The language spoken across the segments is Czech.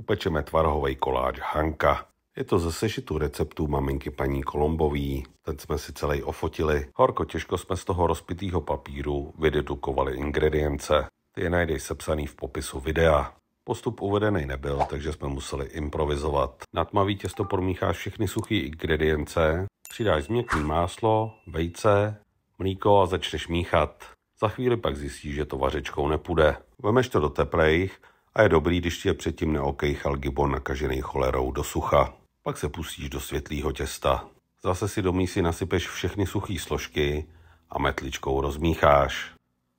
upečeme tvarohový koláč Hanka. Je to ze sešitu receptů maminky paní Kolombový. Ten jsme si celý ofotili. Horko těžko jsme z toho rozpitýho papíru vydedukovali ingredience. Ty je najdeš sepsaný v popisu videa. Postup uvedený nebyl, takže jsme museli improvizovat. Na tmavý těsto promícháš všechny suché ingredience, přidáš změkný máslo, vejce, mlíko a začneš míchat. Za chvíli pak zjistíš, že to vařečkou nepůjde. Vemeš to do teplejch a je dobrý, když tě předtím neokejchal gibon nakažený cholerou do sucha. Pak se pustíš do světlého těsta. Zase si do mísy nasypeš všechny suché složky a metličkou rozmícháš.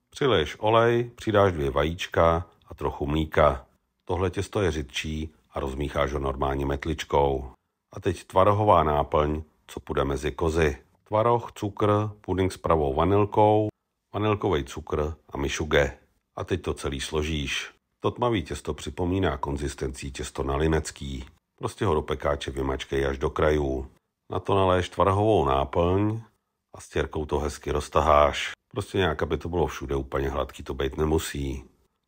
Přileješ olej, přidáš dvě vajíčka a trochu mlíka. Tohle těsto je řidčí a rozmícháš ho normální metličkou. A teď tvarohová náplň, co půjde mezi kozy. Tvaroh, cukr, puding s pravou vanilkou, vanilkový cukr a mišuge. A teď to celý složíš. To tmavé těsto připomíná konzistencí těsto na linecký. Prostě ho do pekáče vymačkej až do krajů. Na to naléž tvarhovou náplň a stěrkou to hezky roztaháš. Prostě nějak, aby to bylo všude úplně hladký, to být nemusí.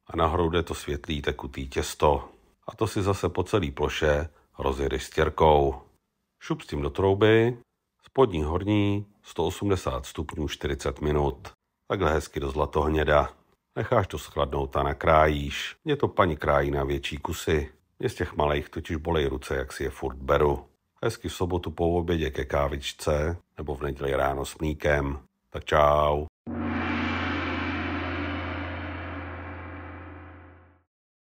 A nahoru jde to světlý tekutý těsto. A to si zase po celý ploše rozjedeš stěrkou. Šup s tím do trouby, spodní horní, 180 stupňů 40 minut. Takhle hezky do zlatohněda. Necháš to schladnout a nakrájíš. Mě to paní krájí na větší kusy. Mě z těch malých totiž bolej ruce, jak si je furt beru. Hezky v sobotu po obědě ke kávičce, nebo v neděli ráno s mníkem. Tak čau.